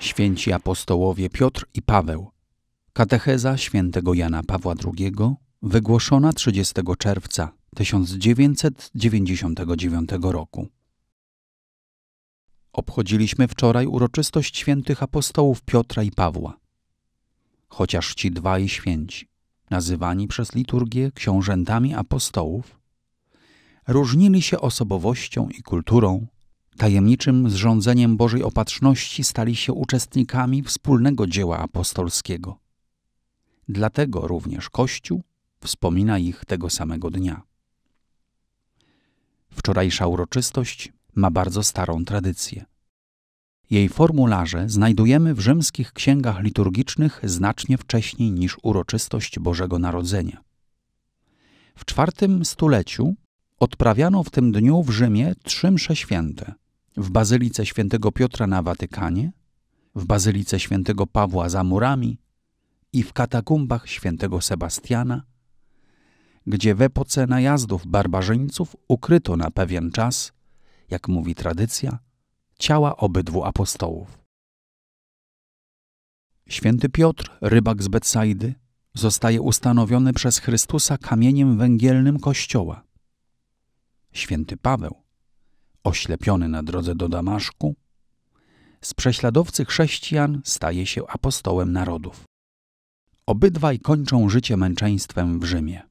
Święci apostołowie Piotr i Paweł. Katecheza świętego Jana Pawła II, wygłoszona 30 czerwca 1999 roku. Obchodziliśmy wczoraj uroczystość świętych apostołów Piotra i Pawła. Chociaż ci dwaj święci, nazywani przez liturgię książętami apostołów, różnili się osobowością i kulturą, Tajemniczym zrządzeniem Bożej Opatrzności stali się uczestnikami wspólnego dzieła apostolskiego. Dlatego również Kościół wspomina ich tego samego dnia. Wczorajsza uroczystość ma bardzo starą tradycję. Jej formularze znajdujemy w rzymskich księgach liturgicznych znacznie wcześniej niż uroczystość Bożego Narodzenia. W czwartym stuleciu odprawiano w tym dniu w Rzymie trzy msze święte – w Bazylice Świętego Piotra na Watykanie, w Bazylice Świętego Pawła za murami i w katakumbach Świętego Sebastiana, gdzie w epoce najazdów barbarzyńców ukryto na pewien czas, jak mówi tradycja, ciała obydwu apostołów. Święty Piotr, rybak z Betsaidy, zostaje ustanowiony przez Chrystusa kamieniem węgielnym Kościoła. Święty Paweł oślepiony na drodze do Damaszku, z prześladowcy chrześcijan staje się apostołem narodów. Obydwaj kończą życie męczeństwem w Rzymie.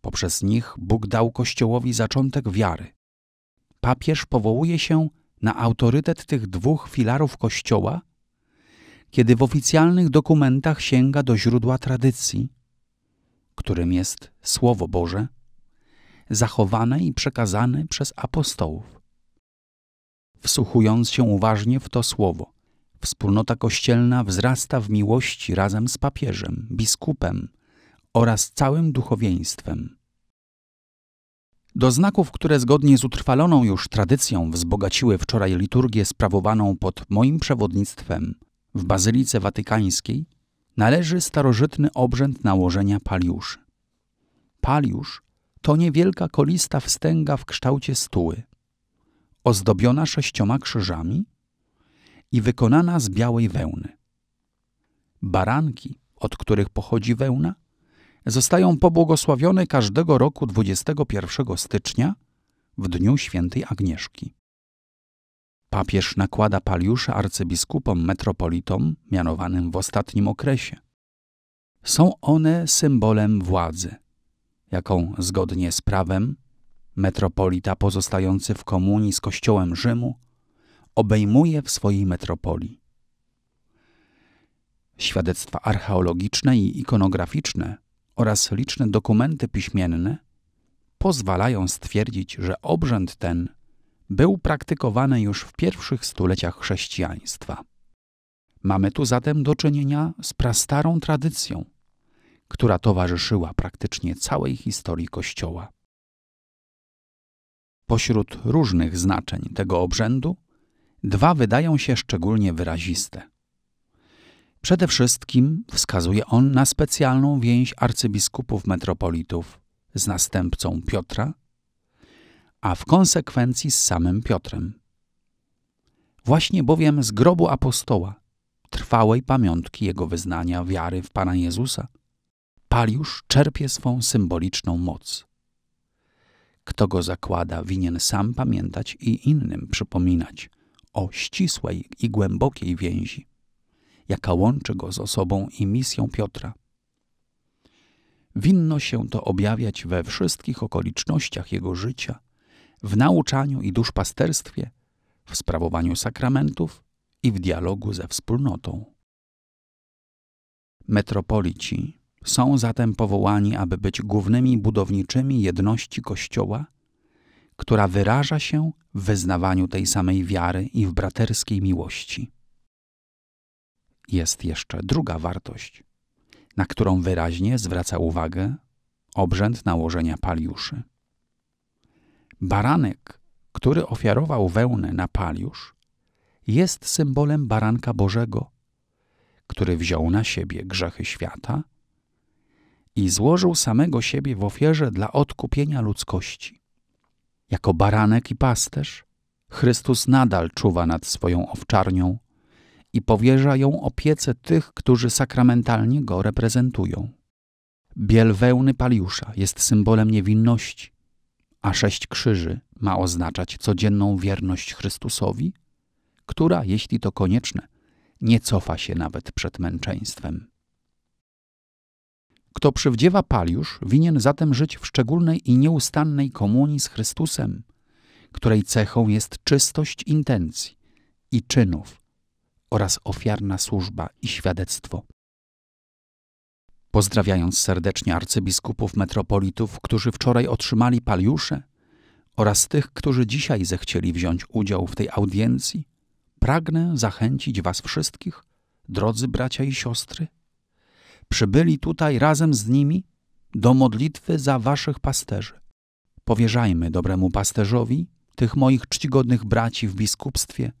Poprzez nich Bóg dał Kościołowi zaczątek wiary. Papież powołuje się na autorytet tych dwóch filarów Kościoła, kiedy w oficjalnych dokumentach sięga do źródła tradycji, którym jest Słowo Boże, zachowane i przekazane przez apostołów. Wsłuchując się uważnie w to słowo, wspólnota kościelna wzrasta w miłości razem z papieżem, biskupem oraz całym duchowieństwem. Do znaków, które zgodnie z utrwaloną już tradycją wzbogaciły wczoraj liturgię sprawowaną pod moim przewodnictwem w Bazylice Watykańskiej, należy starożytny obrzęd nałożenia paliuszy. Paliusz to niewielka kolista wstęga w kształcie stuły, ozdobiona sześcioma krzyżami i wykonana z białej wełny. Baranki, od których pochodzi wełna, zostają pobłogosławione każdego roku 21 stycznia w dniu świętej Agnieszki. Papież nakłada paliusze arcybiskupom metropolitom mianowanym w ostatnim okresie. Są one symbolem władzy, jaką zgodnie z prawem metropolita pozostający w komunii z Kościołem Rzymu obejmuje w swojej metropolii. Świadectwa archeologiczne i ikonograficzne oraz liczne dokumenty piśmienne pozwalają stwierdzić, że obrzęd ten był praktykowany już w pierwszych stuleciach chrześcijaństwa. Mamy tu zatem do czynienia z prastarą tradycją – która towarzyszyła praktycznie całej historii Kościoła. Pośród różnych znaczeń tego obrzędu, dwa wydają się szczególnie wyraziste. Przede wszystkim wskazuje on na specjalną więź arcybiskupów metropolitów z następcą Piotra, a w konsekwencji z samym Piotrem. Właśnie bowiem z grobu apostoła, trwałej pamiątki jego wyznania wiary w Pana Jezusa, paliusz czerpie swą symboliczną moc. Kto go zakłada, winien sam pamiętać i innym przypominać o ścisłej i głębokiej więzi, jaka łączy go z osobą i misją Piotra. Winno się to objawiać we wszystkich okolicznościach jego życia, w nauczaniu i duszpasterstwie, w sprawowaniu sakramentów i w dialogu ze wspólnotą. Metropolici są zatem powołani, aby być głównymi budowniczymi jedności Kościoła, która wyraża się w wyznawaniu tej samej wiary i w braterskiej miłości. Jest jeszcze druga wartość, na którą wyraźnie zwraca uwagę obrzęd nałożenia paliuszy. Baranek, który ofiarował wełnę na paliusz, jest symbolem baranka Bożego, który wziął na siebie grzechy świata – i złożył samego siebie w ofierze dla odkupienia ludzkości. Jako baranek i pasterz, Chrystus nadal czuwa nad swoją owczarnią i powierza ją opiece tych, którzy sakramentalnie go reprezentują. Biel wełny Paliusza jest symbolem niewinności, a sześć krzyży ma oznaczać codzienną wierność Chrystusowi, która, jeśli to konieczne, nie cofa się nawet przed męczeństwem. Kto przywdziewa paliusz, winien zatem żyć w szczególnej i nieustannej komunii z Chrystusem, której cechą jest czystość intencji i czynów oraz ofiarna służba i świadectwo. Pozdrawiając serdecznie arcybiskupów metropolitów, którzy wczoraj otrzymali paliusze, oraz tych, którzy dzisiaj zechcieli wziąć udział w tej audiencji, pragnę zachęcić Was wszystkich, drodzy bracia i siostry, przybyli tutaj razem z nimi do modlitwy za waszych pasterzy. Powierzajmy dobremu pasterzowi tych moich czcigodnych braci w biskupstwie,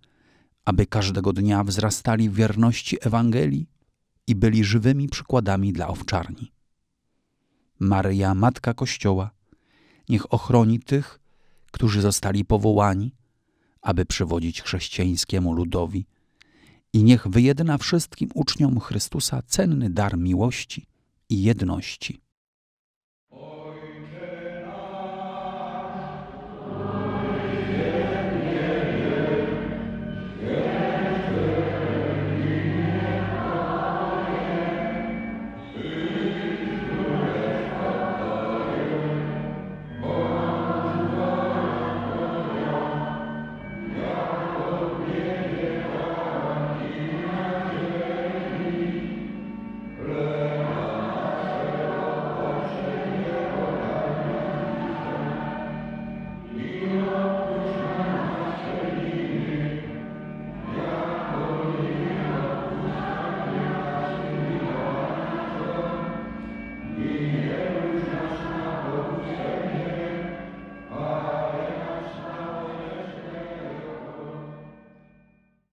aby każdego dnia wzrastali w wierności Ewangelii i byli żywymi przykładami dla owczarni. Maryja, Matka Kościoła, niech ochroni tych, którzy zostali powołani, aby przywodzić chrześcijańskiemu ludowi i niech wyjedna wszystkim uczniom Chrystusa cenny dar miłości i jedności.